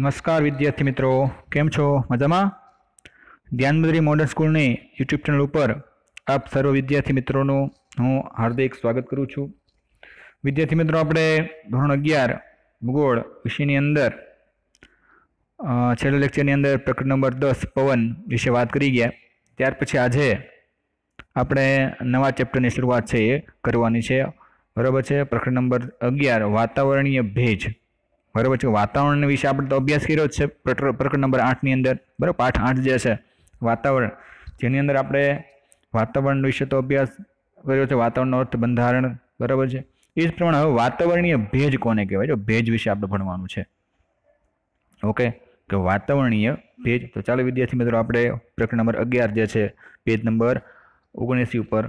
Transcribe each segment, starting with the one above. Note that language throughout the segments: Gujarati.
નમસ્કાર વિદ્યાર્થી મિત્રો કેમ છો મજામાં ધ્યાનબદ્રી મોડર્ન સ્કૂલની યુટ્યુબ ચેનલ ઉપર આપ સર્વ વિદ્યાર્થી મિત્રોનું હું હાર્દિક સ્વાગત કરું છું વિદ્યાર્થી મિત્રો આપણે ધોરણ અગિયાર ભૂગોળ વિષયની અંદર છેલ્લા લેક્ચરની અંદર પ્રકરણ નંબર દસ પવન વિશે વાત કરી ગયા ત્યાર પછી આજે આપણે નવા ચેપ્ટરની શરૂઆત છે એ કરવાની છે બરાબર છે પ્રકરણ નંબર અગિયાર વાતાવરણીય ભેજ બરાબર છે વાતાવરણ વિશે આપણે તો અભ્યાસ કર્યો જ છે પ્રકરણ નંબર આઠની અંદર બરાબર પાઠ આઠ જે છે વાતાવરણ જેની અંદર આપણે વાતાવરણ વિશે તો અભ્યાસ કર્યો છે વાતાવરણનો અર્થ બંધારણ બરાબર છે એ જ પ્રમાણે હવે વાતાવરણીય ભેજ કોને કહેવાય જો ભેજ વિશે આપણે ભણવાનું છે ઓકે કે વાતાવરણીય ભેજ તો ચાલો વિદ્યાર્થી મિત્રો આપણે પ્રકરણ નંબર અગિયાર જે છે પેજ નંબર ઓગણએંસી ઉપર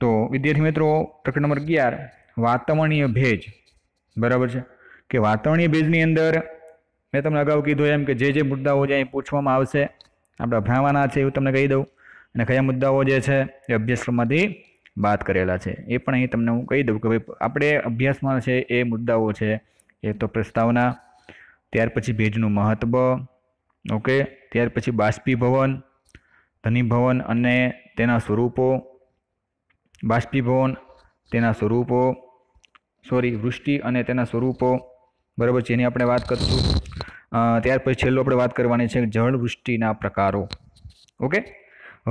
તો વિદ્યાર્થી મિત્રો પ્રકરણ નંબર અગિયાર વાતાવરણીય ભેજ બરાબર છે કે વાતાવરણીય ભેજની અંદર મેં તમને અગાઉ કીધું એમ કે જે જે મુદ્દાઓ છે અહીં પૂછવામાં આવશે આપણે ભણાવવાના છે એવું તમને કહી દઉં અને કયા મુદ્દાઓ જે છે એ અભ્યાસક્રમમાંથી વાત કરેલા છે એ પણ અહીં તમને હું કહી દઉં કે ભાઈ આપણે અભ્યાસમાં છે એ મુદ્દાઓ છે એ તો પ્રસ્તાવના ત્યાર પછી ભેજનું મહત્ત્વ ઓકે ત્યાર પછી બાષ્પીભવન ધનીભવન અને તેના સ્વરૂપો બાષ્પીભવન તેના સ્વરૂપો સોરી વૃષ્ટિ અને તેના સ્વરૂપો બરાબર જેની આપણે વાત કરીશું ત્યાર પછી છેલ્લો આપણે વાત કરવાની છે જળવૃષ્ટિના પ્રકારો ઓકે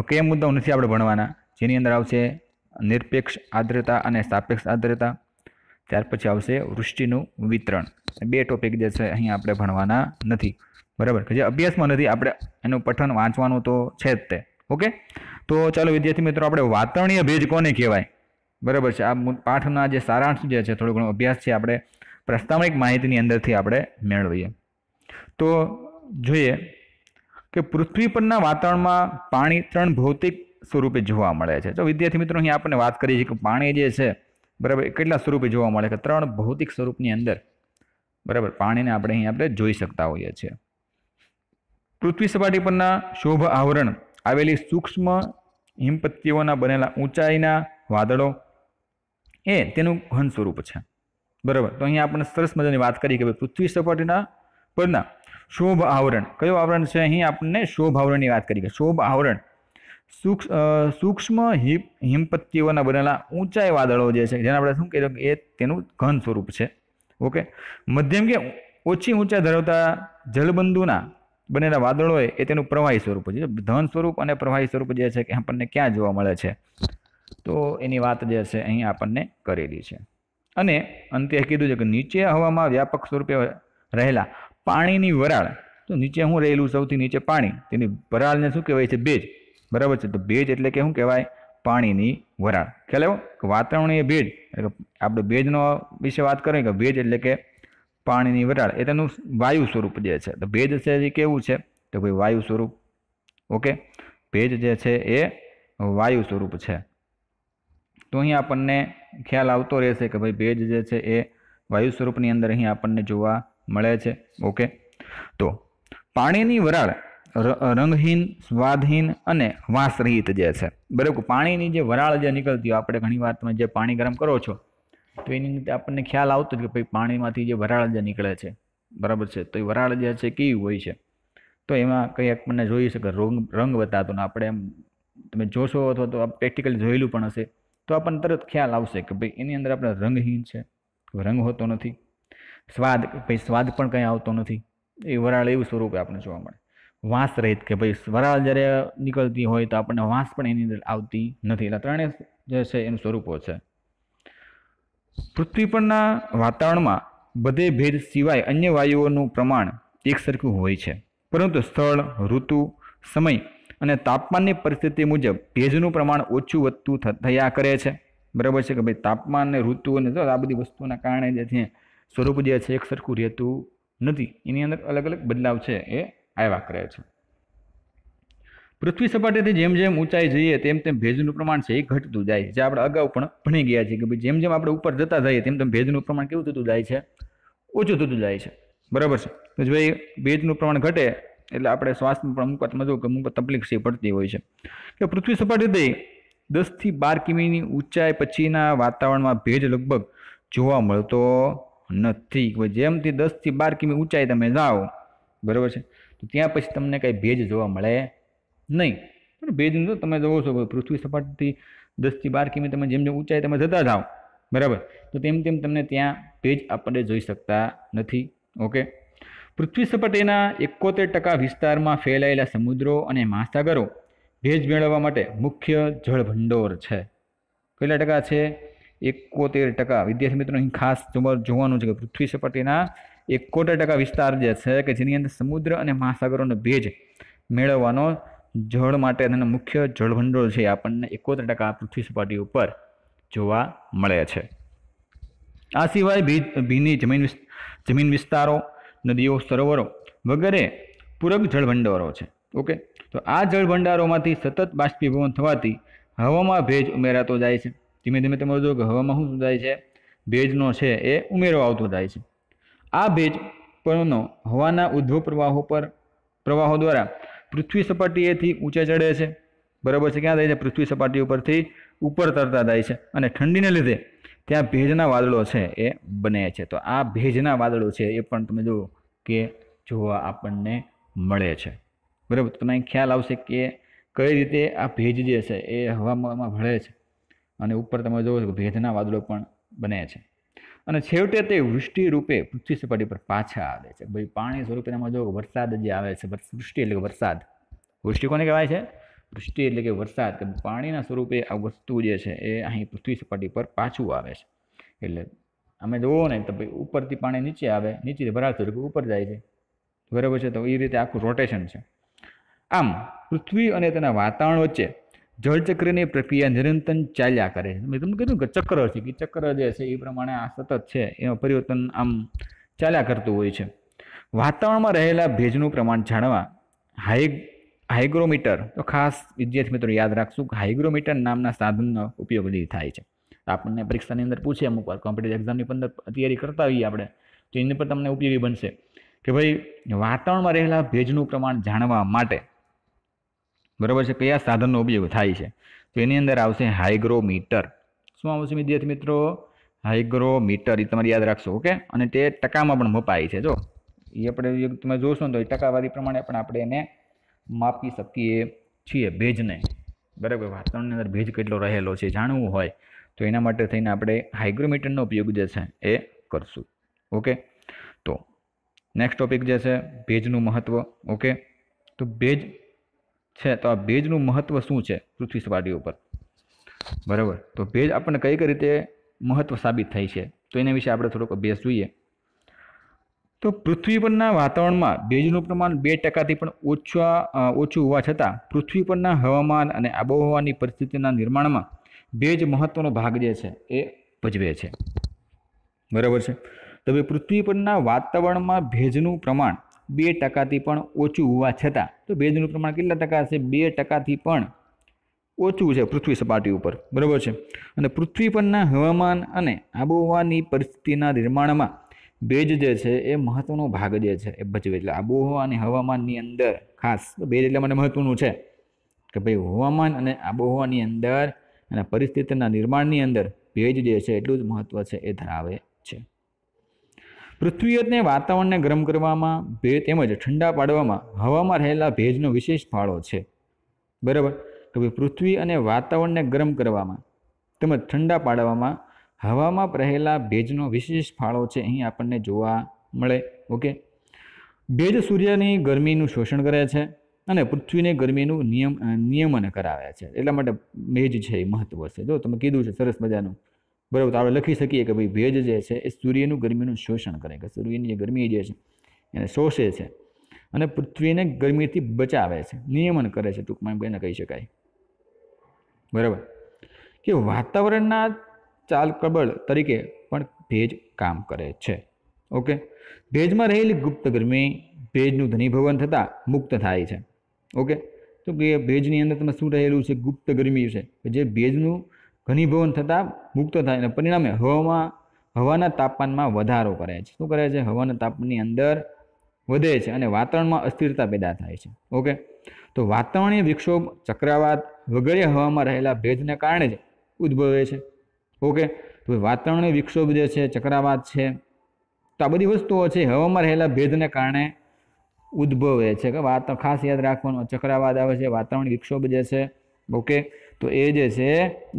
ઓકે એ મુદ્દાઓ નથી આપણે ભણવાના જેની અંદર આવશે નિરપેક્ષ આર્દ્રતા અને સાપેક્ષ આર્દ્રતા ત્યાર પછી આવશે વૃષ્ટિનું વિતરણ બે ટોપિક જે છે અહીં આપણે ભણવાના નથી બરાબર કે જે અભ્યાસમાં નથી આપણે એનું પઠન વાંચવાનું તો છે જ તે ઓકે તો ચાલો વિદ્યાર્થી મિત્રો આપણે વાતાવરણીય ભેજ કોને કહેવાય બરાબર છે આ પાઠના જે સારાંશ જે છે થોડો ઘણો અભ્યાસ છે આપણે પ્રસ્તાવનિક માહિતીની અંદરથી આપણે મેળવીએ તો જોઈએ કે પૃથ્વી પરના વાતાવરણમાં પાણી ત્રણ ભૌતિક સ્વરૂપે જોવા મળે છે તો વિદ્યાર્થી મિત્રો અહીં આપણને વાત કરીએ છીએ કે પાણી જે છે બરાબર કેટલા સ્વરૂપે જોવા મળે કે ત્રણ ભૌતિક સ્વરૂપની અંદર બરાબર પાણીને આપણે અહીં આપણે જોઈ શકતા હોઈએ છીએ પૃથ્વી સપાટી પરના શોભ આવરણ આવેલી સૂક્ષ્મ હિમપત્તીઓના બનેલા ઊંચાઈના વાદળો એ તેનું ઘન સ્વરૂપ છે બરાબર તો અહીંયા આપણે સરસ મજાની વાત કરી કે ભાઈ પૃથ્વી સપાટીના પરના શોભ આવરણ કયું આવરણ છે અહીં આપણને શોભ આવરણની વાત કરી કે શોભ આવરણ સૂક્ષ્મ હિપ હિમપત્તીઓના બનેલા ઊંચાઈ વાદળો જે છે જેને આપણે શું કહીએ કે એ તેનું ઘન સ્વરૂપ છે ઓકે મધ્યમ કે ઓછી ઊંચાઈ ધરાવતા જલબંધુના બનેલા વાદળોએ એ તેનું પ્રવાહી સ્વરૂપ છે ધન સ્વરૂપ અને પ્રવાહી સ્વરૂપ જે છે કે આપણને ક્યાં જોવા મળે છે તો એની વાત જે છે અહીં આપણને કરેલી છે અને અંતે કીધું છે કે નીચે હવામાં વ્યાપક સ્વરૂપે રહેલા પાણીની વરાળ તો નીચે શું રહેલું સૌથી નીચે પાણી તેની વરાળને શું કહેવાય છે ભેજ બરાબર છે તો ભેજ એટલે કે શું કહેવાય પાણીની વરાળ ખ્યાલ આવ્યો કે વાતાવરણીય ભેજ આપણે ભેજનો વિશે વાત કરીએ કે ભેજ એટલે કે પાણીની વરાળ એ તેનું વાયુ સ્વરૂપ જે છે તો ભેજ છે એ કેવું છે તો ભાઈ વાયુ સ્વરૂપ ઓકે ભેજ જે છે એ વાયુ સ્વરૂપ છે તો અહીં આપણને ખ્યાલ આવતો રહેશે કે ભાઈ ભેજ જે છે એ વાયુ સ્વરૂપની અંદર અહીં આપણને જોવા મળે છે ઓકે તો પાણીની વરાળ રંગહીન સ્વાદહીન અને વાસરહિત જે છે બરાબર પાણીની જે વરાળ જે નીકળતી હોય આપણે ઘણીવાર તમે જે પાણી ગરમ કરો છો તો એની રીતે આપણને ખ્યાલ આવતો કે ભાઈ પાણીમાંથી જે વરાળ જે નીકળે છે બરાબર છે તો એ વરાળ જે છે કેવી હોય છે તો એમાં કંઈ આપણને જોઈ શકે રંગ રંગ બતાતો ને આપણે એમ તમે જોશો અથવા તો પ્રેક્ટિકલી જોયેલું પણ હશે તો આપણને તરત ખ્યાલ આવશે કે ભાઈ એની અંદર આપણે રંગહીન છે રંગ હોતો નથી સ્વાદ ભાઈ સ્વાદ પણ કંઈ આવતો નથી એ વરાળ એવું સ્વરૂપે આપણે જોવા મળે વાંસ રહિત કે ભાઈ વરાળ જ્યારે નીકળતી હોય તો આપણને વાંસ પણ એની અંદર આવતી નથી એટલે ત્રણેય જે છે એનું સ્વરૂપો છે પૃથ્વી પરના વાતાવરણમાં બધે ભેદ સિવાય અન્ય વાયુઓનું પ્રમાણ એકસરખું હોય છે પરંતુ સ્થળ ઋતુ સમય અને તાપમાનની પરિસ્થિતિ મુજબ ભેજનું પ્રમાણ ઓછું વધતું થયા કરે છે બરાબર છે કે ભાઈ તાપમાન અને ઋતુ અને આ બધી વસ્તુના કારણે જે છે સ્વરૂપ જે છે એક સરખું રહેતું નથી એની અંદર અલગ અલગ બદલાવ છે એ આવ્યા કરે છે પૃથ્વી સપાટીથી જેમ જેમ ઊંચાઈ જઈએ તેમ તેમ ભેજનું પ્રમાણ છે એ ઘટતું જાય જે આપણે અગાઉ પણ ભણી ગયા છીએ કે ભાઈ જેમ જેમ આપણે ઉપર જતા જઈએ તેમ તેમ ભેજનું પ્રમાણ કેવું થતું જાય છે ઓછું થતું જાય છે બરાબર છે તો જો એ ભેજનું પ્રમાણ ઘટે એટલે આપણે શ્વાસની પણ અમુક વાતમાં જો કે અમુક તકલીફ છે પડતી હોય છે કે પૃથ્વી સપાટીથી દસથી બાર કિમીની ઊંચાઈ પછીના વાતાવરણમાં ભેજ લગભગ જોવા મળતો નથી જેમથી દસથી બાર કિમી ઊંચાઈ તમે જાઓ બરાબર છે તો ત્યાં પછી તમને કાંઈ ભેજ જોવા મળે નહીં ભેજનું તો તમે જોવો છો પૃથ્વી સપાટીથી દસથી બાર કિમી તમે જેમ જેમ ઊંચાઈ તમે જતા જાઓ બરાબર તો તેમ તેમ તમને ત્યાં ભેજ આપણને જોઈ શકતા નથી ઓકે પૃથ્વી સપાટીના એકોતેર ટકા વિસ્તારમાં ફેલાયેલા સમુદ્રો અને મહાસાગરો ભેજ મેળવવા માટે મુખ્ય જળભંડોર છે કેટલા ટકા છે એકોતેર ટકા વિદ્યાર્થી મિત્રો અહીં ખાસ જોવાનું છે કે પૃથ્વી સપાટીના એકોતેર ટકા વિસ્તાર જે છે કે જેની અંદર સમુદ્ર અને મહાસાગરોનો ભેજ મેળવવાનો જળ માટે અને મુખ્ય જળભંડોળ છે આપણને એકોતેર ટકા પૃથ્વી સપાટી ઉપર જોવા મળે છે આ સિવાય ભીની જમીન જમીન વિસ્તારો નદીઓ સરોવરો વગેરે પૂરક જળભંડારો છે ઓકે તો આ જળભંડારોમાંથી સતત બાષ્પીભવન થવાથી હવામાં ભેજ ઉમેરાતો જાય છે ધીમે ધીમે તમે જો હવામાં શું થાય છે ભેજનો છે એ ઉમેરો આવતો જાય છે આ ભેજ પરનો હવાના ઉદ્ભવ પ્રવાહો પર પ્રવાહો દ્વારા પૃથ્વી સપાટીએથી ઊંચે ચડે છે બરાબર છે ક્યાં થાય છે પૃથ્વી સપાટી ઉપરથી ઉપર તરતા થાય છે અને ઠંડીને લીધે ત્યાં ભેજના વાદળો છે એ બને છે તો આ ભેજના વાદળો છે એ પણ તમે જુઓ કે જોવા આપણને મળે છે બરાબર તમને ખ્યાલ આવશે કે કઈ રીતે આ ભેજ જે છે એ હવામાં ભળે છે અને ઉપર તમે જોવો કે ભેજના વાદળો પણ બને છે અને છેવટે તે વૃષ્ટિ રૂપે પૃથ્વી સપાટી પર પાછા આવે છે ભાઈ પાણી સ્વરૂપે તેમાં જો વરસાદ જે આવે છે વૃષ્ટિ એટલે વરસાદ વૃષ્ટિ કોને કહેવાય છે વૃષ્ટિ એટલે કે વરસાદ કે પાણીના સ્વરૂપે આ વસ્તુ જે છે એ અહીં પૃથ્વી સપાટી પર પાછું આવે છે એટલે અમે જોવો ને તો ભાઈ ઉપરથી પાણી નીચે આવે નીચે ભરાતું એટલે ઉપર જાય છે બરાબર છે તો એ રીતે આખું રોટેશન છે આમ પૃથ્વી અને તેના વાતાવરણ વચ્ચે જળચક્રની પ્રક્રિયા નિરંતર ચાલ્યા કરે છે મેં તમને કીધું કે ચક્ર છે કે ચક્ર જે છે એ પ્રમાણે આ સતત છે એમાં પરિવર્તન આમ ચાલ્યા કરતું હોય છે વાતાવરણમાં રહેલા ભેજનું પ્રમાણ જાણવા હાઈક હાઇગ્રોમીટર તો ખાસ વિદ્યાર્થી મિત્રો યાદ રાખશું કે હાઇગ્રોમીટર નામના સાધનનો ઉપયોગ જે થાય છે આપણને પરીક્ષાની અંદર પૂછે અમુક વાર કોમ્પિટેટિવ એક્ઝામની અંદર તૈયારી કરતા હોઈએ આપણે તો એની પર તમને ઉપયોગી બનશે કે ભાઈ વાતાવરણમાં રહેલા ભેજનું પ્રમાણ જાણવા માટે બરાબર છે કયા સાધનનો ઉપયોગ થાય છે તો એની અંદર આવશે હાઇગ્રોમીટર શું આવશે વિદ્યાર્થી મિત્રો હાઇગ્રોમીટર એ તમારે યાદ રાખશો ઓકે અને તે ટકામાં પણ મપાય છે જો એ આપણે તમે જોશો ને તો એ ટકાવારી પ્રમાણે પણ આપણે એને માપી શકીએ છીએ ભેજને બરાબર વાતાવરણની અંદર ભેજ કેટલો રહેલો છે જાણવું હોય તો એના માટે થઈને આપણે હાઇગ્રોમીટરનો ઉપયોગ જે છે એ કરશું ઓકે તો નેક્સ્ટ ટોપિક જે છે ભેજનું મહત્ત્વ ઓકે તો ભેજ છે તો આ ભેજનું મહત્ત્વ શું છે પૃથ્વી સપાટી ઉપર બરાબર તો ભેજ આપણને કઈ કઈ રીતે મહત્ત્વ સાબિત થાય છે તો એના વિશે આપણે થોડોક અભ્યાસ જોઈએ તો પૃથ્વી પરના વાતાવરણમાં ભેજનું પ્રમાણ બે ટકાથી પણ ઓછા ઓછું હોવા છતાં પૃથ્વી પરના હવામાન અને આબોહવાની પરિસ્થિતિના નિર્માણમાં ભેજ મહત્ત્વનો ભાગ જે છે એ ભજવે છે બરાબર છે તો હવે પૃથ્વી પરના વાતાવરણમાં ભેજનું પ્રમાણ બે ટકાથી પણ ઓછું હોવા છતાં તો ભેજનું પ્રમાણ કેટલા ટકા છે બે ટકાથી પણ ઓછું છે પૃથ્વી સપાટી ઉપર બરાબર છે અને પૃથ્વી પરના હવામાન અને આબોહવાની પરિસ્થિતિના નિર્માણમાં ભેજ જે છે એ મહત્ત્વનો ભાગ જે છે એ ભજવે એટલે આબોહવા અને હવામાનની અંદર ખાસ ભેજ એટલે માટે મહત્વનું છે કે ભાઈ હવામાન અને આબોહવાની અંદર અને પરિસ્થિતિના નિર્માણની અંદર ભેજ જે છે એટલું જ મહત્ત્વ છે એ ધરાવે છે પૃથ્વીને વાતાવરણને ગરમ કરવામાં ભેજ તેમજ ઠંડા પાડવામાં હવામાં રહેલા ભેજનો વિશેષ ફાળો છે બરાબર કે ભાઈ પૃથ્વી અને વાતાવરણને ગરમ કરવામાં તેમજ ઠંડા પાડવામાં હવામાં રહેલા ભેજનો વિશેષ ફાળો છે અહીં આપણને જોવા મળે ઓકે ભેજ સૂર્યની ગરમીનું શોષણ કરે છે અને પૃથ્વીને ગરમીનું નિયમ નિયમન કરાવે છે એટલા માટે ભેજ છે એ મહત્વ છે જો તમે કીધું છે સરસ મજાનું બરાબર આપણે લખી શકીએ કે ભાઈ ભેજ જે છે એ સૂર્યનું ગરમીનું શોષણ કરે કે સૂર્યની જે ગરમી જે છે એને શોષે છે અને પૃથ્વીને ગરમીથી બચાવે છે નિયમન કરે છે ટૂંકમાં એને કહી શકાય બરાબર કે વાતાવરણના ચાલ કબળ તરીકે પણ ભેજ કામ કરે છે ઓકે ભેજમાં રહેલી ગુપ્ત ગરમી ભેજનું ઘનીભવન થતાં મુક્ત થાય છે ઓકે તો કે ભેજની અંદર તમે શું રહેલું છે ગુપ્ત ગરમી છે જે ભેજનું ઘનીભવન થતાં મુક્ત થાય અને પરિણામે હવામાં હવાના તાપમાનમાં વધારો કરે છે શું કરે છે હવાના તાપમાનની અંદર વધે છે અને વાતાવરણમાં અસ્થિરતા પેદા થાય છે ઓકે તો વાતાવરણીય વિક્ષોભ ચક્રવાત વગેરે હવામાં રહેલા ભેજને કારણે જ ઉદ્ભવે છે ઓકે તો વાતાવરણીય વિક્ષોભ જે છે ચક્રાવાત છે તો આ બધી વસ્તુઓ છે હવામાં રહેલા ભેદને કારણે ઉદ્ભવે છે કે વાત ખાસ યાદ રાખવાનું ચક્રાવાદ આવે છે વાતાવરણ વિક્ષોભ જે છે ઓકે તો એ જે છે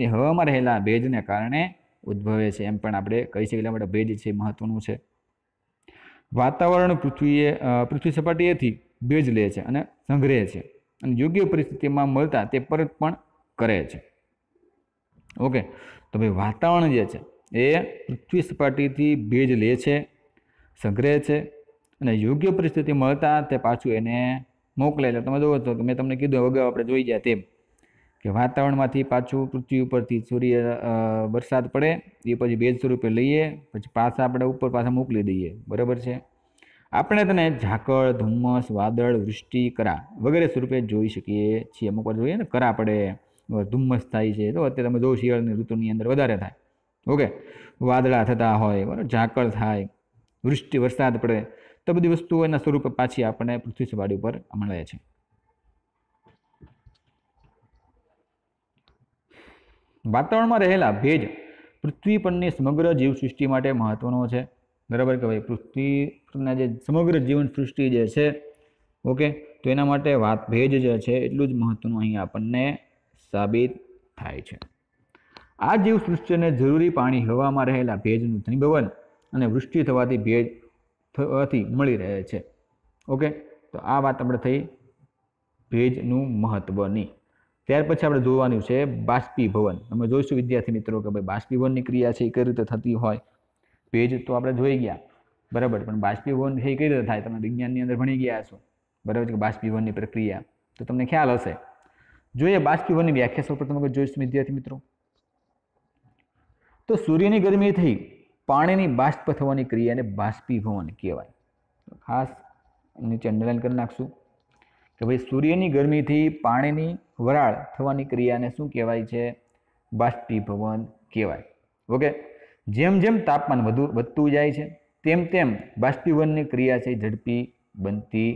એ હવામાં રહેલા ભેદને કારણે ઉદ્ભવે છે એમ પણ આપણે કહી શકીએ એટલા માટે ભેજ છે મહત્વનું છે વાતાવરણ પૃથ્વીએ પૃથ્વી સપાટીએથી ભેજ લે છે અને સંગ્રહે છે અને યોગ્ય પરિસ્થિતિમાં મળતા તે પરત પણ કરે છે ઓકે તો ભાઈ વાતાવરણ જે છે એ પૃથ્વી સપાટીથી ભેજ લે છે સંગ્રહે છે અને યોગ્ય પરિસ્થિતિ મળતા તે પાછું એને મોકલે એટલે તમે જોવો છો કે મેં તમને કીધું અગાઉ આપણે જોઈ જાય તેમ કે વાતાવરણમાંથી પાછું પૃથ્વી ઉપરથી સૂર્ય વરસાદ પડે એ પછી ભેજ સ્વરૂપે લઈએ પછી પાછા આપણે ઉપર પાછા મોકલી દઈએ બરાબર છે આપણે તેને ઝાકળ ધુમ્મસ વાદળ વૃષ્ટિ કરા વગેરે સ્વરૂપે જોઈ શકીએ છીએ અમુક વાર જોઈએ ને કરા પડે ધુમ્મસ થાય છે તો અત્યારે તમે જો શિયાળાની ઋતુની અંદર વધારે થાય ઓકે વાદળા થતા હોય બરાબર ઝાકળ થાય વૃષ્ટિ વરસાદ પડે તો બધી વસ્તુઓ એના સ્વરૂપે પાછી આપણને પૃથ્વી સપાટી ઉપર મળે છે વાતાવરણમાં રહેલા ભેજ પૃથ્વી પરની સમગ્ર જીવસૃષ્ટિ માટે મહત્વનો છે બરાબર કે ભાઈ પૃથ્વી પરના જે સમગ્ર જીવન સૃષ્ટિ જે છે ઓકે તો એના માટે વાત ભેજ જે છે એટલું જ મહત્વનું અહીં આપણને સાબિત થાય છે આ જીવ જીવસૃષ્ટિને જરૂરી પાણી હવામાં રહેલા ભેજનું ઘનીભવન અને વૃષ્ટિ થવાથી ભેજ થવાથી મળી રહે છે ઓકે તો આ વાત આપણે થઈ ભેજનું મહત્ત્વની ત્યાર પછી આપણે જોવાનું છે બાષ્પીભવન અમે જોઈશું વિદ્યાર્થી મિત્રો કે ભાઈ બાષ્પીભવનની ક્રિયા છે એ કઈ રીતે થતી હોય ભેજ તો આપણે જોઈ ગયા બરાબર પણ બાષ્પીભવન છે એ કઈ રીતે થાય તમે વિજ્ઞાનની અંદર ભણી ગયા છો બરાબર કે બાષ્પીભવનની પ્રક્રિયા તો તમને ખ્યાલ હશે જોઈએ બાષ્પીભવનની વ્યાખ્યા સૌપ્રથમ પ્રથમ જોઈશું વિદ્યાર્થી મિત્રો તો સૂર્યની ગરમી થઈ પાણીની બાષ્પ થવાની ક્રિયાને બાષ્પીભવન કહેવાય ખાસ નીચે અંડરલાઈન કરી નાખશું કે ભાઈ સૂર્યની ગરમીથી પાણીની વરાળ થવાની ક્રિયાને શું કહેવાય છે બાષ્પીભવન કહેવાય ઓકે જેમ જેમ તાપમાન વધુ વધતું જાય છે તેમ તેમ બાષ્પીભવનની ક્રિયા છે ઝડપી બનતી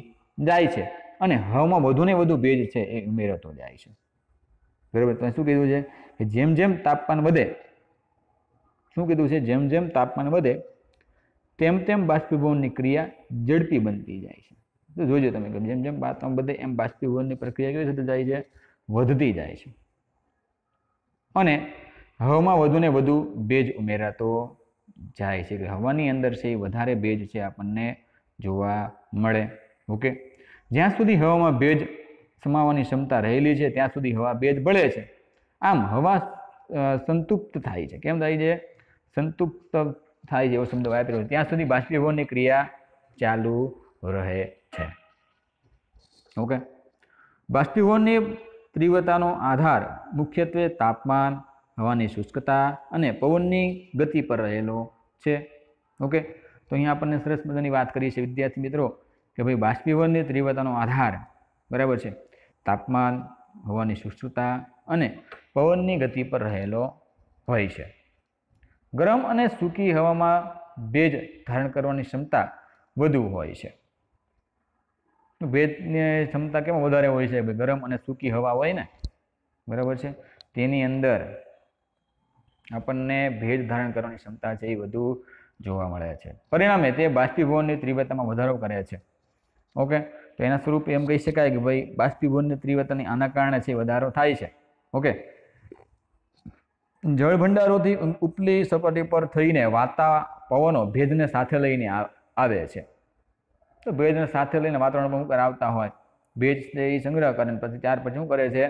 જાય છે અને હવમાં વધુ ને વધુ ભેજ છે એ ઉમેરતો જાય છે બરાબર તમે શું કીધું છે કે જેમ જેમ તાપમાન વધે શું કીધું છે જેમ જેમ તાપમાન વધે તેમ તેમ બાષ્પીભવનની ક્રિયા ઝડપી બનતી જાય છે તો જોજો તમે કે જેમ જેમ તાપમાન વધે એમ બાષ્પીભવનની પ્રક્રિયા કેવી થતી જાય છે વધતી જાય છે અને હવામાં વધુને વધુ ભેજ ઉમેરાતો જાય છે કે હવાની અંદર છે એ વધારે ભેજ છે આપણને જોવા મળે ઓકે જ્યાં સુધી હવામાં ભેજ સમાવવાની ક્ષમતા રહેલી છે ત્યાં સુધી હવા ભેજ બળે છે આમ હવા સંતુપ્ત થાય છે કેમ થાય છે સંતુપ્ત થાય છે એવો શબ્દ વાપર્યો છે ત્યાં સુધી બાષ્પીભવનની ક્રિયા ચાલુ રહે છે ઓકે બાષ્પીભવનની તીવ્રતાનો આધાર મુખ્યત્વે તાપમાન હવાની શુષ્કતા અને પવનની ગતિ પર રહેલો છે ઓકે તો અહીંયા આપણને સરસ મજાની વાત કરી છે વિદ્યાર્થી મિત્રો કે ભાઈ બાષ્પીભવનની તીવ્રતાનો આધાર બરાબર છે તાપમાન હવાની શુષ્કતા અને પવનની ગતિ પર રહેલો હોય છે ગરમ અને સૂકી હવામાં ભેજ ધારણ કરવાની ક્ષમતા વધુ હોય છે ભેજની ક્ષમતા કેમ વધારે હોય છે ભાઈ ગરમ અને સૂકી હવા હોય ને બરાબર છે તેની અંદર આપણને ભેજ ધારણ કરવાની ક્ષમતા છે એ વધુ જોવા મળે છે પરિણામે તે બાષ્પીભવનની તીવ્રતામાં વધારો કરે છે ઓકે તો એના સ્વરૂપે એમ કહી શકાય કે ભાઈ બાષ્પીભવનની તીવ્રતાની આના કારણે છે વધારો થાય છે ઓકે જળ ભંડારોથી ઉપલી સપાટી પર થઈને વાતા પવનો ભેજને સાથે લઈને આવે છે તો ભેજને સાથે લઈને વાતાવરણમાં ઉપર આવતા હોય ભેજ છે એ સંગ્રહ કરે પછી ત્યાર પછી શું કરે છે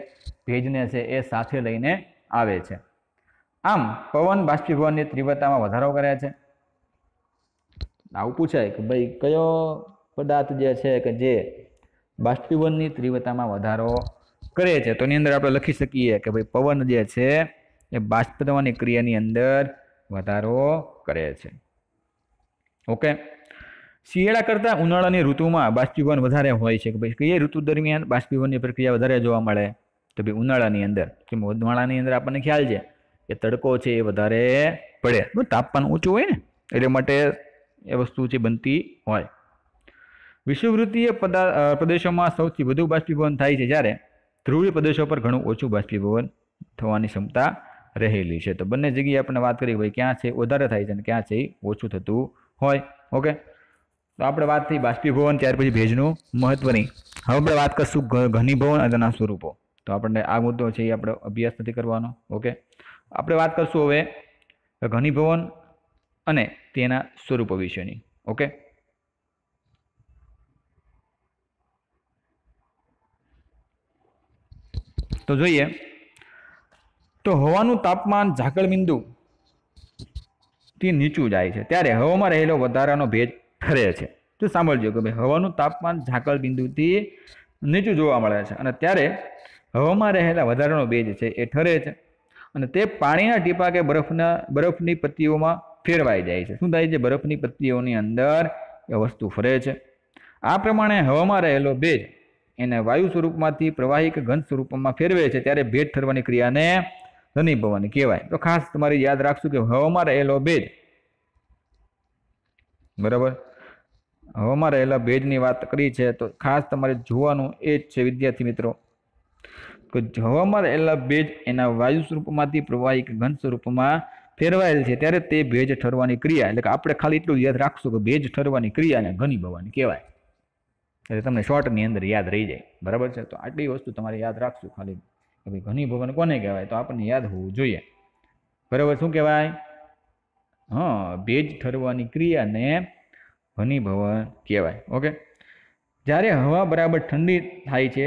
ભેજને છે એ સાથે લઈને આવે છે આમ પવન બાષ્પીભવનની તીવ્રતામાં વધારો કરે છે આવું પૂછાય કે ભાઈ કયો પદાર્થ જે છે કે જે બાષ્પીવનની તીવ્રતામાં વધારો કરે છે તો એની અંદર આપણે લખી શકીએ કે ભાઈ પવન જે છે એ બાષ્પીભવનની ક્રિયાની અંદર વધારો કરે છે ઓકે શિયાળા કરતાં ઉનાળાની ઋતુમાં બાષ્પીભવન વધારે હોય છે કે ભાઈ કઈ ઋતુ દરમિયાન બાષ્પીવનની પ્રક્રિયા વધારે જોવા મળે તો ભાઈ ઉનાળાની અંદર કેમ ઉનાળાની અંદર આપણને ખ્યાલ છે કે તડકો છે એ વધારે પડે તાપમાન ઊંચું હોય ને એટલે માટે એ વસ્તુ જે બનતી હોય વિષુવવૃત્તીય પ્રદેશોમાં સૌથી વધુ બાષ્પીભવન થાય છે જ્યારે ધ્રુવીય પ્રદેશો પર ઘણું ઓછું બાષ્પીભવન થવાની ક્ષમતા રહેલી છે તો બંને જગ્યાએ આપણે વાત કરી ભાઈ ક્યાં છે વધારે થાય છે અને ક્યાં છે ઓછું થતું હોય ઓકે તો આપણે વાત થઈ બાષ્પીભવન ત્યાર પછી ભેજનું મહત્વની હવે આપણે વાત કરીશું ઘનીભવન અને તેના સ્વરૂપો તો આપણને આ મુદ્દો છે એ આપણે અભ્યાસ નથી કરવાનો ઓકે આપણે વાત કરીશું હવે ઘનીભવન અને તેના સ્વરૂપો વિશેની ઓકે તો જોઈએ તો હવાનું તાપમાન ઝાકળ બિંદુ થી નીચું જાય છે ત્યારે હવામાં રહેલો વધારાનો ભેજ ઠરે છે તો સાંભળજો કે ભાઈ હવાનું તાપમાન ઝાકળ બિંદુથી નીચું જોવા મળે છે અને ત્યારે હવામાં રહેલા વધારાનો ભેજ છે એ ઠરે છે અને તે પાણીના ટીપા કે બરફના બરફની પત્તીઓમાં ફેરવાઈ જાય છે શું થાય છે બરફની પત્તીઓની અંદર એ વસ્તુ ફરે છે આ પ્રમાણે હવામાં રહેલો ભેજ એને વાયુ સ્વરૂપમાંથી પ્રવાહી કે ઘન સ્વરૂપમાં ફેરવે છે ત્યારે ભેદ ઠરવાની ક્રિયાને ધનીભવન કહેવાય તો ખાસ તમારે યાદ રાખશું કે હવામાં રહેલો ભેદ બરાબર હવામાં રહેલા ભેજની વાત કરી છે તો ખાસ તમારે જોવાનું એ જ છે વિદ્યાર્થી મિત્રો કે હવામાં રહેલા ભેજ એના વાયુ સ્વરૂપમાંથી પ્રવાહી કે ઘન સ્વરૂપમાં ફેરવાયેલ છે ત્યારે તે ભેજ ઠરવાની ક્રિયા એટલે કે આપણે ખાલી એટલું યાદ રાખશું કે ભેજ ઠરવાની ક્રિયાને ઘની બવાની કહેવાય એટલે તમને શોર્ટની અંદર યાદ રહી જાય બરાબર છે તો આટલી વસ્તુ તમારે યાદ રાખશું ખાલી કે ભાઈ ઘની ભવન કોને કહેવાય તો આપણને યાદ હોવું જોઈએ બરાબર શું કહેવાય હં ભેજ ઠરવાની ક્રિયાને ઘનીભવન કહેવાય ઓકે જ્યારે હવા બરાબર ઠંડી થાય છે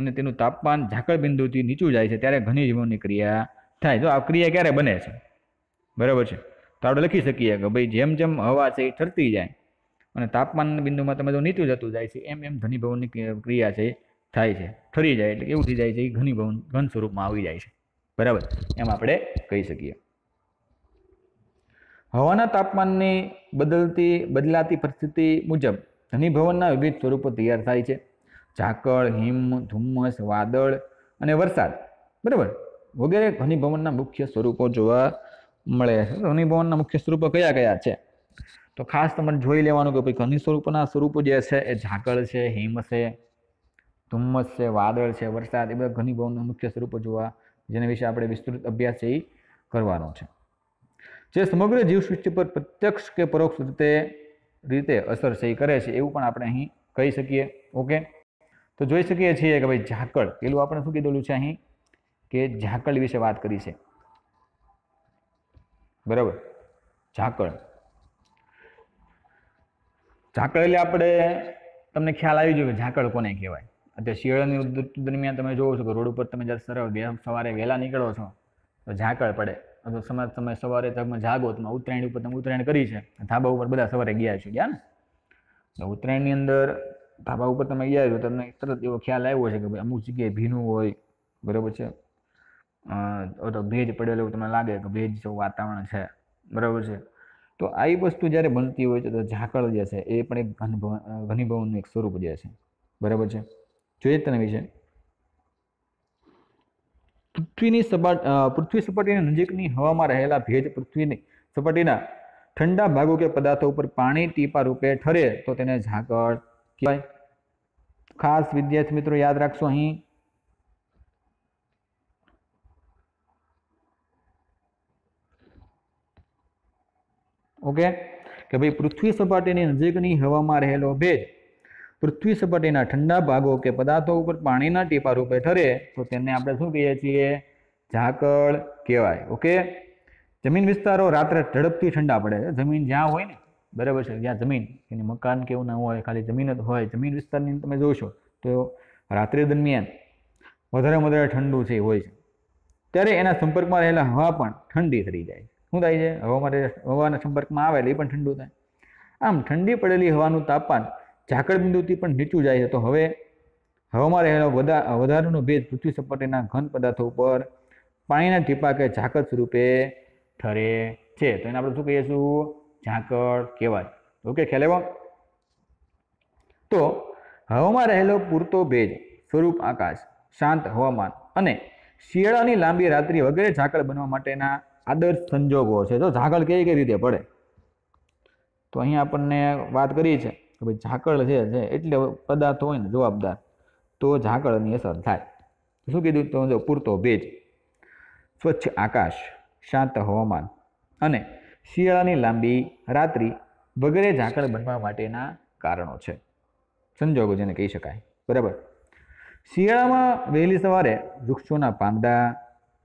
અને તેનું તાપમાન ઝાકળ બિંદુથી નીચું જાય છે ત્યારે ઘનીભવનની ક્રિયા થાય તો આ ક્રિયા ક્યારે બને છે બરાબર છે તો આપણે લખી શકીએ કે ભાઈ જેમ જેમ હવા છે એ ઠરતી જાય અને તાપમાન બિંદુમાં તમે જો નીચું જતું જાય છે એમ એમ ધનીભવનની ક્રિયા છે થાય છે ઠરી જાય એટલે એવું થઈ જાય છે એ ઘનીભવન ઘન સ્વરૂપમાં આવી જાય છે બરાબર એમ આપણે કહી શકીએ હવાના તાપમાનની બદલતી બદલાતી પરિસ્થિતિ મુજબ ધનીભવનના વિવિધ સ્વરૂપો તૈયાર થાય છે ઝાકળ હિમ ધુમ્મસ વાદળ અને વરસાદ બરાબર વગેરે ઘનીભવનના મુખ્ય સ્વરૂપો જોવા મળે છે ઘનીભવનના મુખ્ય સ્વરૂપો કયા કયા છે તો ખાસ તમારે જોઈ લેવાનું કે ભાઈ ઘની સ્વરૂપના સ્વરૂપો જે છે એ ઝાકળ છે હિમ છે ધુમ્મસ છે વાદળ છે વરસાદ એ બધા ઘની ભવનના મુખ્ય સ્વરૂપો જોવા જેના વિશે આપણે વિસ્તૃત અભ્યાસ એ કરવાનો છે જે સમગ્ર જીવસૃષ્ટિ પર પ્રત્યક્ષ કે પરોક્ષ રીતે રીતે અસર છે એ કરે છે એવું પણ આપણે અહીં કહી શકીએ ઓકે તો જોઈ શકીએ છીએ કે ભાઈ ઝાકળ પેલું આપણે શું કીધેલું છે અહીં કે ઝાકળ વિશે વાત કરી છે બરાબર ઝાકળ ઝાકળ એટલે આપણે તમને ખ્યાલ આવી જોઈએ કે ઝાંકળ કોને કહેવાય અત્યારે શિયાળાની ઋતુ દરમિયાન તમે જોવો છો કે રોડ ઉપર તમે જ્યારે સરળ સવારે વહેલા નીકળો છો તો ઝાંકળ પડે તો સમાજ તમે સવારે તમે જાગો તમે ઉત્તરાયણ ઉપર તમે ઉત્તરાયણ કરી છે ધાબા ઉપર બધા સવારે ગયા છો ગયા ને તો ઉત્તરાયણની અંદર ધાબા ઉપર તમે ગયા છો તમને તરત એવો ખ્યાલ આવ્યો છે કે ભાઈ અમુક જગ્યાએ ભીનું હોય બરાબર છે તો ભેજ પડેલો એવું તમને લાગે કે ભેજ જેવું વાતાવરણ છે બરાબર છે તો આવી વસ્તુ જ્યારે બનતી હોય છે તો ઝાકળ જે છે એ પણ એક ઘનીભવનનું એક સ્વરૂપ જે છે બરાબર છે જોઈએ તને વિશે પૃથ્વીની સપાટ પૃથ્વી સપાટીની નજીકની હવામાં રહેલા ભેજ પૃથ્વીની સપાટીના ઠંડા ભાગો કે પદાર્થો ઉપર પાણી ટીપા રૂપે ઠરે તો તેને ઝાકળ કહેવાય ખાસ વિદ્યાર્થી મિત્રો યાદ રાખશો અહીં ઓકે કે ભાઈ પૃથ્વી સપાટીની નજીકની હવામાં રહેલો ભેજ પૃથ્વી સપાટીના ઠંડા ભાગો કે પદાર્થો ઉપર પાણીના ટીપા રૂપે ઠરે તો તેને આપણે શું કહીએ છીએ ઝાકળ કહેવાય ઓકે જમીન વિસ્તારો રાત્રે ઝડપથી ઠંડા પડે જમીન જ્યાં હોય ને બરાબર છે જ્યાં જમીન એની મકાન કેવું ના હોય ખાલી જમીન જ હોય જમીન વિસ્તારની તમે જોશો તો રાત્રે દરમિયાન વધારે વધારે ઠંડુ છે હોય છે ત્યારે એના સંપર્કમાં રહેલા હવા પણ ઠંડી થઈ જાય છે શું થાય છે હવા માટે હવાના સંપર્કમાં આવે એટલે એ પણ ઠંડુ થાય આમ ઠંડી પડેલી હવાનું તાપમાન ઝાકળ બિંદુથી પણ નીચું જાય છે તો હવે હવામાં રહેલો વધારાનો ભેજ પૃથ્વી સપાટીના ઘન પદાર્થો ઉપર પાણીના ટીપા કે ઝાકળ સ્વરૂપે ઠરે છે તો એને આપણે શું કહીએ છું ઝાકળ કહેવાય ઓકે ખ્યાલ આવ્યો તો હવામાં રહેલો પૂરતો ભેજ સ્વરૂપ આકાશ શાંત હવામાન અને શિયાળાની લાંબી રાત્રિ વગેરે ઝાકળ બનવા માટેના આદર્શ સંજોગો છે જો ઝાકળ કઈ કઈ રીતે પડે તો અહીં આપણને વાત કરી છે કે ભાઈ ઝાકળ છે એટલે પદાર્થ હોય ને જવાબદાર તો ઝાકળની અસર થાય શું કીધું તો જો પૂરતો ભેજ સ્વચ્છ આકાશ શાંત હવામાન અને શિયાળાની લાંબી રાત્રિ વગેરે ઝાકળ બનવા માટેના કારણો છે સંજોગો જેને કહી શકાય બરાબર શિયાળામાં વહેલી સવારે વૃક્ષોના પાંદડા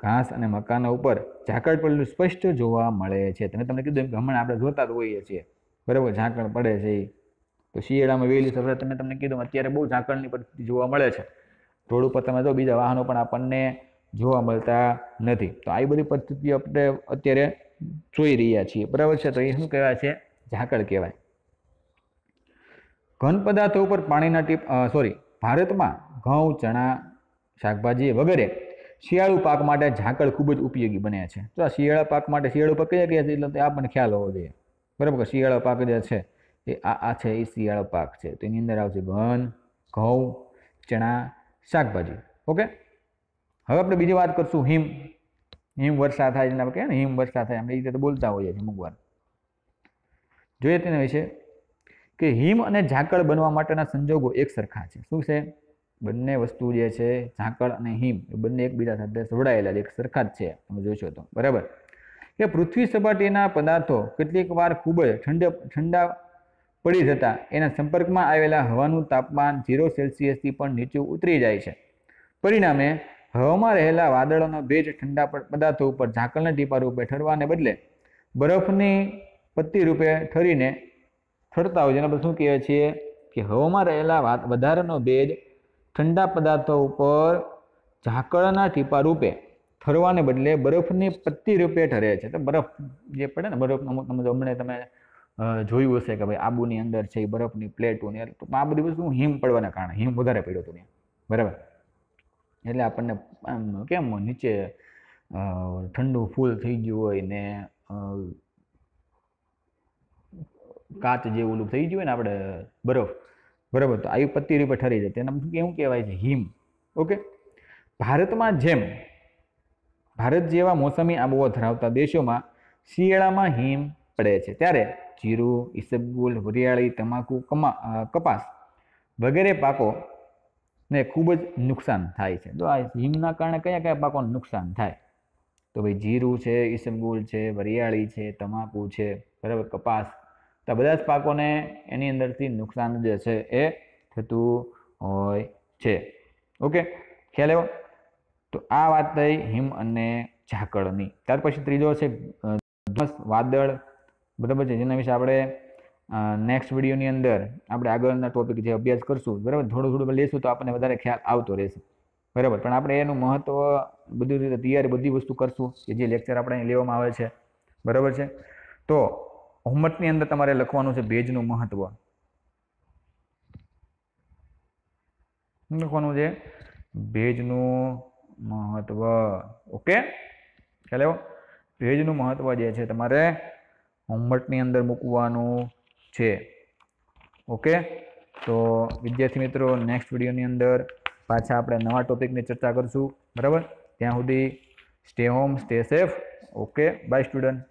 ઘાસ અને મકાનો ઉપર ઝાકળ પડેલું સ્પષ્ટ જોવા મળે છે તમે તમને કીધું એમ કે હમણાં આપણે જોતા જ હોઈએ છીએ બરાબર ઝાકળ પડે છે તો શિયાળામાં વેલી સફર તમે તમને કીધું અત્યારે બહુ ઝાકળની પરિસ્થિતિ જોવા મળે છે રોડ ઉપર તમે જો બીજા વાહનો પણ આપણને જોવા મળતા નથી તો આવી બધી પરિસ્થિતિઓ આપણે અત્યારે જોઈ રહ્યા છીએ બરાબર છે તો એ શું કહેવાય છે ઝાકળ કહેવાય ઘન પદાર્થો ઉપર પાણીના ટીપ સોરી ભારતમાં ઘઉં ચણા શાકભાજી વગેરે શિયાળુ પાક માટે ઝાકળ ખૂબ જ ઉપયોગી બન્યા છે તો આ શિયાળા પાક માટે શિયાળુ પાક કયા કયા છે એટલે આપણને ખ્યાલ હોવો જોઈએ બરાબર કે શિયાળા પાક જે છે એ આ આ છે એ શિયાળો પાક છે તો એની અંદર આવશે ઘન ઘઉં ચણા શાકભાજી ઓકે હવે આપણે બીજી વાત કરશું હિમ હિમ વર્ષા થાય જેને આપણે કહીએ ને હિમ વર્ષા થાય આપણે એ રીતે બોલતા હોઈએ છીએ અમુક જોઈએ તેના વિશે કે હિમ અને ઝાકળ બનવા માટેના સંજોગો એક સરખા છે શું છે બંને વસ્તુ જે છે ઝાંકળ અને હિમ એ બંને એકબીજા સાથે જોડાયેલા એક સરખા જ છે તમે જોશો તો બરાબર કે પૃથ્વી સપાટીના પદાર્થો કેટલીક વાર ખૂબ જ ઠંડ ઠંડા પડી જતા એના સંપર્કમાં આવેલા હવાનું તાપમાન ઝીરો સેલ્સિયસથી પણ નીચું ઉતરી જાય છે પરિણામે હવામાં રહેલા વાદળોનો ભેજ ઠંડા પદાર્થો ઉપર ઝાંકળના ટીપા રૂપે ઠરવાને બદલે બરફની પત્તી રૂપે ઠરીને ઠરતા હોય જેને પર શું કહેવાય છીએ કે હવામાં રહેલા વધારાનો ભેજ ઠંડા પદાર્થો ઉપર ઝાકળના ટીપા રૂપે ઠરવાને બદલે બરફની પત્તી રૂપે ઠરે છે તો બરફ જે પડે ને બરફ અમુક હમણાં તમે જોયું હશે કે ભાઈ આબુની અંદર છે એ બરફની પ્લેટોની એટલે આ બધી વસ્તુ હિમ પડવાના કારણે હિમ વધારે પડ્યો હતો બરાબર એટલે આપણને આમ કેમ નીચે ઠંડુ ફૂલ થઈ ગયું હોય ને કાચ જેવું થઈ ગયું હોય ને આપણે બરફ બરાબર તો આયુ પત્તી રૂપે ઠરી જાય તેના કેવું કહેવાય છે હિમ ઓકે ભારતમાં જેમ ભારત જેવા મોસમી આબોહવા ધરાવતા દેશોમાં શિયાળામાં હિમ પડે છે ત્યારે જીરું ઈસબગુલ વરિયાળી તમાકુ કમા કપાસ વગેરે પાકોને ખૂબ જ નુકસાન થાય છે તો આ હિમના કારણે કયા કયા પાકોને નુકસાન થાય તો ભાઈ જીરું છે ઈસબગુલ છે વરિયાળી છે તમાકુ છે બરાબર કપાસ તો બધા જ પાકોને એની અંદરથી નુકસાન જે છે એ થતું હોય છે ઓકે ખ્યાલ એવો તો આ વાત થઈ હિમ અને ઝાકળની ત્યાર પછી ત્રીજો છે વાદળ બરાબર છે જેના વિશે આપણે નેક્સ્ટ વિડીયોની અંદર આપણે આગળના ટોપિક જે અભ્યાસ કરશું બરાબર થોડું થોડું લેશું તો આપણને વધારે ખ્યાલ આવતો રહેશે બરાબર પણ આપણે એનું મહત્ત્વ બધી રીતે તૈયારી બધી વસ્તુ કરશું કે જે લેક્ચર આપણે લેવામાં આવે છે બરાબર છે તો હોમવર્કની અંદર તમારે લખવાનું છે ભેજનું મહત્વ લખવાનું છે ભેજનું મહત્વ ઓકે ખ્યાલ આવ્યો ભેજનું મહત્વ જે છે તમારે હોમવર્કની અંદર મૂકવાનું છે ઓકે તો વિદ્યાર્થી મિત્રો નેક્સ્ટ વિડીયોની અંદર પાછા આપણે નવા ટોપિકની ચર્ચા કરશું બરાબર ત્યાં સુધી stay home stay safe okay bye student